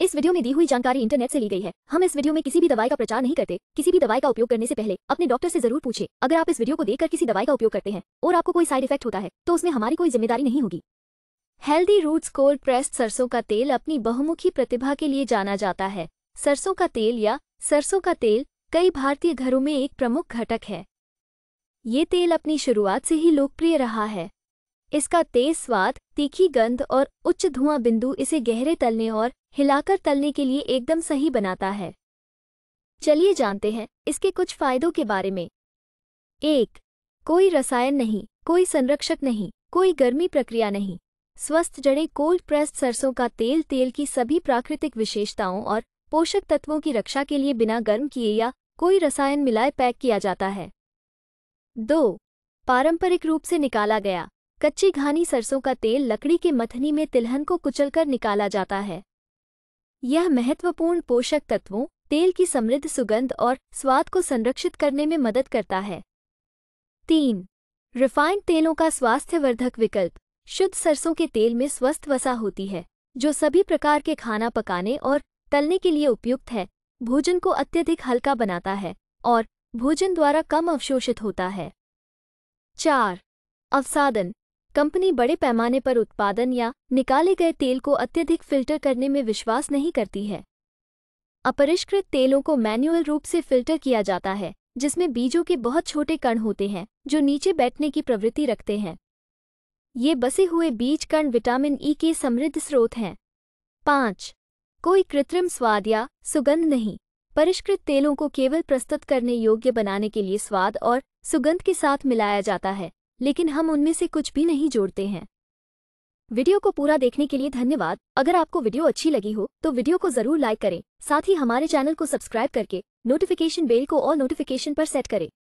इस वीडियो में दी हुई जानकारी इंटरनेट से ली गई है हम इस वीडियो में किसी भी दवाई का प्रचार नहीं करते किसी भी दवाई का उपयोग करने से पहले अपने डॉक्टर से जरूर पूछे अगर आप इस वीडियो को देखकर किसी दवाई का उपयोग करते हैं और आपको कोई साइड इफेक्ट होता है तो उसमें हमारी कोई जिम्मेदारी नहीं होगी हेल्दी रूट्स कोल्ड प्रेस्ड सरसों का तेल अपनी बहुमुखी प्रतिभा के लिए जाना जाता है सरसों का तेल या सरसों का तेल कई भारतीय घरों में एक प्रमुख घटक है ये तेल अपनी शुरुआत से ही लोकप्रिय रहा है इसका तेज स्वाद तीखी गंध और उच्च धुआं बिंदु इसे गहरे तलने और हिलाकर तलने के लिए एकदम सही बनाता है चलिए जानते हैं इसके कुछ फायदों के बारे में एक कोई रसायन नहीं कोई संरक्षक नहीं कोई गर्मी प्रक्रिया नहीं स्वस्थ जड़े कोल्ड प्रेस्ड सरसों का तेल तेल की सभी प्राकृतिक विशेषताओं और पोषक तत्वों की रक्षा के लिए बिना गर्म किए या कोई रसायन मिलाए पैक किया जाता है दो पारंपरिक रूप से निकाला गया कच्ची घानी सरसों का तेल लकड़ी के मथनी में तिलहन को कुचलकर निकाला जाता है यह महत्वपूर्ण पोषक तत्वों तेल की समृद्ध सुगंध और स्वाद को संरक्षित करने में मदद करता है तीन रिफाइंड तेलों का स्वास्थ्यवर्धक विकल्प शुद्ध सरसों के तेल में स्वस्थ वसा होती है जो सभी प्रकार के खाना पकाने और तलने के लिए उपयुक्त है भोजन को अत्यधिक हल्का बनाता है और भोजन द्वारा कम अवशोषित होता है चार अवसादन कंपनी बड़े पैमाने पर उत्पादन या निकाले गए तेल को अत्यधिक फिल्टर करने में विश्वास नहीं करती है अपरिष्कृत तेलों को मैन्युअल रूप से फिल्टर किया जाता है जिसमें बीजों के बहुत छोटे कण होते हैं जो नीचे बैठने की प्रवृत्ति रखते हैं ये बसे हुए बीज कण विटामिन ई के समृद्ध स्रोत हैं पाँच कोई कृत्रिम स्वाद या सुगंध नहीं परिष्कृत तेलों को केवल प्रस्तुत करने योग्य बनाने के लिए स्वाद और सुगंध के साथ मिलाया जाता है लेकिन हम उनमें से कुछ भी नहीं जोड़ते हैं वीडियो को पूरा देखने के लिए धन्यवाद अगर आपको वीडियो अच्छी लगी हो तो वीडियो को जरूर लाइक करें साथ ही हमारे चैनल को सब्सक्राइब करके नोटिफिकेशन बेल को ऑल नोटिफिकेशन पर सेट करें